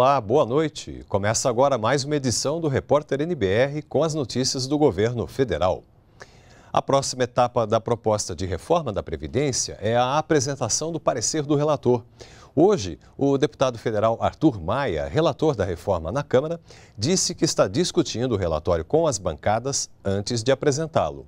Olá, boa noite. Começa agora mais uma edição do Repórter NBR com as notícias do governo federal. A próxima etapa da proposta de reforma da Previdência é a apresentação do parecer do relator. Hoje, o deputado federal Arthur Maia, relator da reforma na Câmara, disse que está discutindo o relatório com as bancadas antes de apresentá-lo.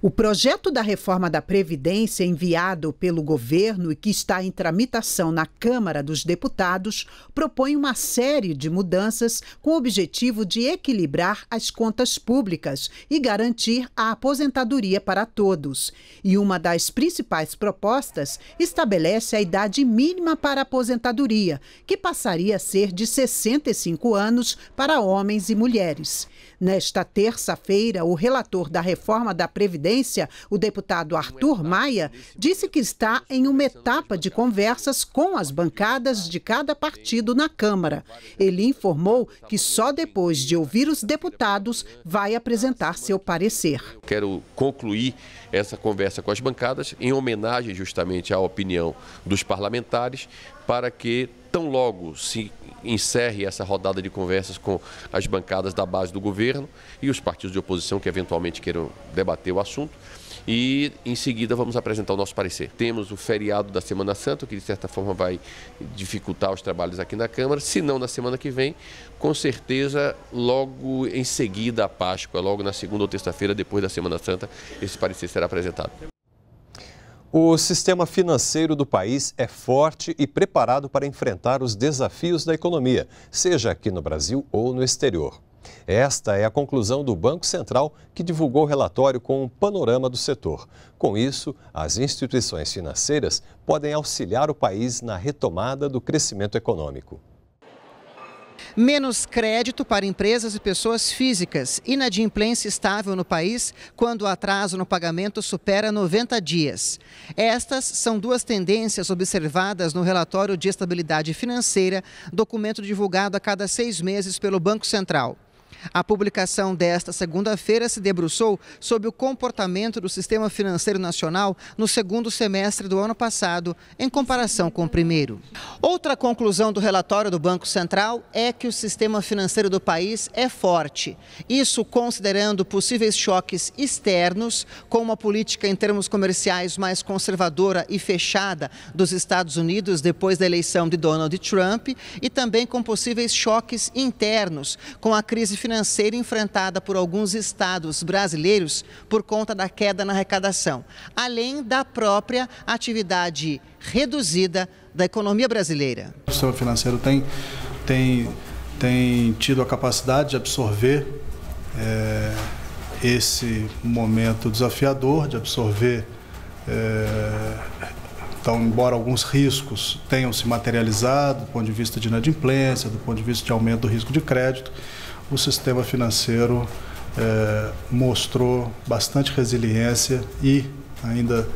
O projeto da reforma da Previdência enviado pelo governo e que está em tramitação na Câmara dos Deputados propõe uma série de mudanças com o objetivo de equilibrar as contas públicas e garantir a aposentadoria para todos. E uma das principais propostas estabelece a idade mínima para aposentadoria, que passaria a ser de 65 anos para homens e mulheres. Nesta terça-feira, o relator da reforma da Previdência, o deputado Arthur Maia, disse que está em uma etapa de conversas com as bancadas de cada partido na Câmara. Ele informou que só depois de ouvir os deputados vai apresentar seu parecer. Quero concluir essa conversa com as bancadas em homenagem justamente à opinião dos parlamentares para que tão logo se encerre essa rodada de conversas com as bancadas da base do governo e os partidos de oposição que eventualmente queiram debater o assunto. E em seguida vamos apresentar o nosso parecer. Temos o feriado da Semana Santa, que de certa forma vai dificultar os trabalhos aqui na Câmara. Se não na semana que vem, com certeza logo em seguida a Páscoa, logo na segunda ou terça-feira, depois da Semana Santa, esse parecer será apresentado. O sistema financeiro do país é forte e preparado para enfrentar os desafios da economia, seja aqui no Brasil ou no exterior. Esta é a conclusão do Banco Central, que divulgou o relatório com um panorama do setor. Com isso, as instituições financeiras podem auxiliar o país na retomada do crescimento econômico. Menos crédito para empresas e pessoas físicas. Inadimplência estável no país quando o atraso no pagamento supera 90 dias. Estas são duas tendências observadas no relatório de estabilidade financeira, documento divulgado a cada seis meses pelo Banco Central. A publicação desta segunda-feira se debruçou sobre o comportamento do sistema financeiro nacional no segundo semestre do ano passado, em comparação com o primeiro. Outra conclusão do relatório do Banco Central é que o sistema financeiro do país é forte. Isso considerando possíveis choques externos, com uma política em termos comerciais mais conservadora e fechada dos Estados Unidos depois da eleição de Donald Trump, e também com possíveis choques internos, com a crise financeira enfrentada por alguns estados brasileiros por conta da queda na arrecadação, além da própria atividade reduzida da economia brasileira. O sistema financeiro tem, tem, tem tido a capacidade de absorver é, esse momento desafiador, de absorver, é, então, embora alguns riscos tenham se materializado do ponto de vista de inadimplência, do ponto de vista de aumento do risco de crédito, o sistema financeiro é, mostrou bastante resiliência e ainda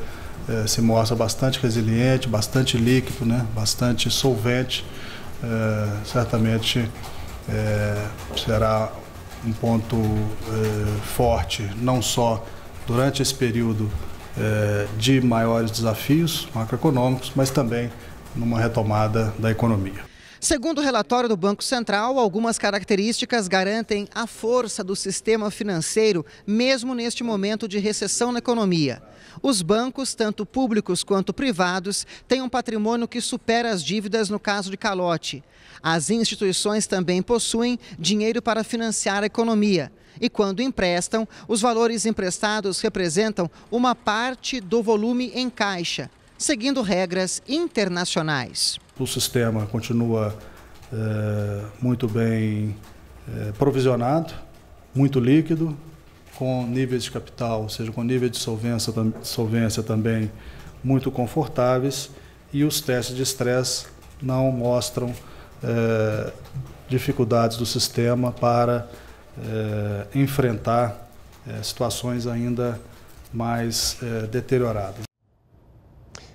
é, se mostra bastante resiliente, bastante líquido, né? bastante solvente. É, certamente é, será um ponto forte, não só durante esse período de maiores desafios macroeconômicos, mas também numa retomada da economia. Segundo o relatório do Banco Central, algumas características garantem a força do sistema financeiro, mesmo neste momento de recessão na economia. Os bancos, tanto públicos quanto privados, têm um patrimônio que supera as dívidas no caso de calote. As instituições também possuem dinheiro para financiar a economia. E quando emprestam, os valores emprestados representam uma parte do volume em caixa seguindo regras internacionais. O sistema continua é, muito bem é, provisionado, muito líquido, com níveis de capital, ou seja, com níveis de solvência, solvência também muito confortáveis e os testes de estresse não mostram é, dificuldades do sistema para enfrentar situações ainda mais deterioradas.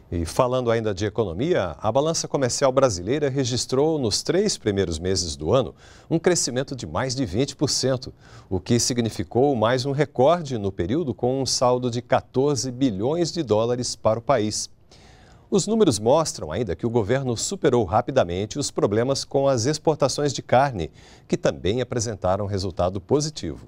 E falando ainda de economia, a balança comercial brasileira registrou nos três primeiros meses do ano um crescimento de mais de 20%, o que significou mais um recorde no período com um saldo de 14 bilhões de dólares para o país. Os números mostram ainda que o governo superou rapidamente os problemas com as exportações de carne, que também apresentaram resultado positivo.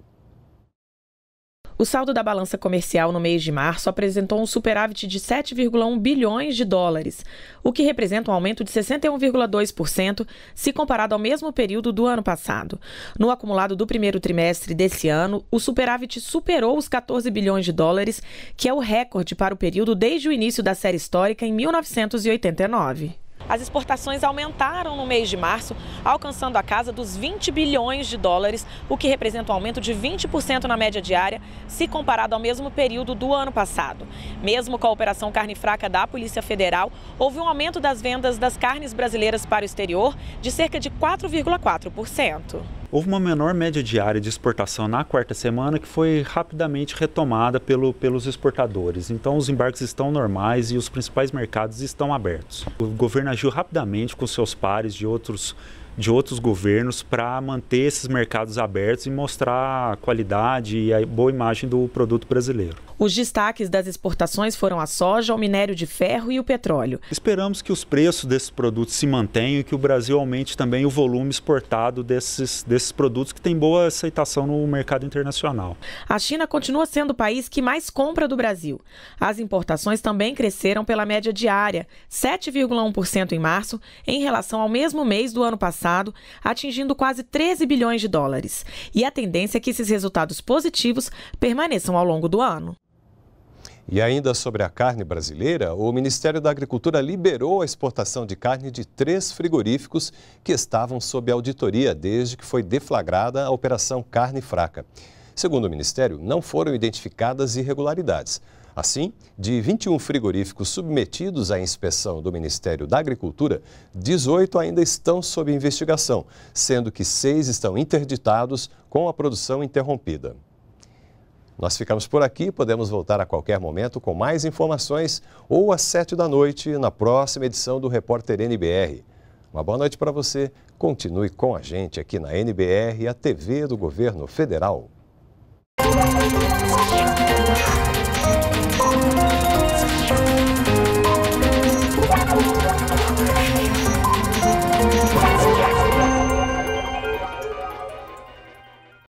O saldo da balança comercial no mês de março apresentou um superávit de 7,1 bilhões de dólares, o que representa um aumento de 61,2% se comparado ao mesmo período do ano passado. No acumulado do primeiro trimestre desse ano, o superávit superou os 14 bilhões de dólares, que é o recorde para o período desde o início da série histórica em 1989. As exportações aumentaram no mês de março, alcançando a casa dos 20 bilhões de dólares, o que representa um aumento de 20% na média diária, se comparado ao mesmo período do ano passado. Mesmo com a operação carne fraca da Polícia Federal, houve um aumento das vendas das carnes brasileiras para o exterior de cerca de 4,4%. Houve uma menor média diária de exportação na quarta semana que foi rapidamente retomada pelo, pelos exportadores. Então, os embarques estão normais e os principais mercados estão abertos. O governo agiu rapidamente com seus pares de outros de outros governos para manter esses mercados abertos e mostrar a qualidade e a boa imagem do produto brasileiro. Os destaques das exportações foram a soja, o minério de ferro e o petróleo. Esperamos que os preços desses produtos se mantenham e que o Brasil aumente também o volume exportado desses, desses produtos que tem boa aceitação no mercado internacional. A China continua sendo o país que mais compra do Brasil. As importações também cresceram pela média diária, 7,1% em março, em relação ao mesmo mês do ano passado passado, atingindo quase 13 bilhões de dólares. E a tendência é que esses resultados positivos permaneçam ao longo do ano. E ainda sobre a carne brasileira, o Ministério da Agricultura liberou a exportação de carne de três frigoríficos que estavam sob auditoria desde que foi deflagrada a Operação Carne Fraca. Segundo o Ministério, não foram identificadas irregularidades. Assim, de 21 frigoríficos submetidos à inspeção do Ministério da Agricultura, 18 ainda estão sob investigação, sendo que seis estão interditados com a produção interrompida. Nós ficamos por aqui, podemos voltar a qualquer momento com mais informações ou às 7 da noite na próxima edição do Repórter NBR. Uma boa noite para você. Continue com a gente aqui na NBR, a TV do Governo Federal. Thank you.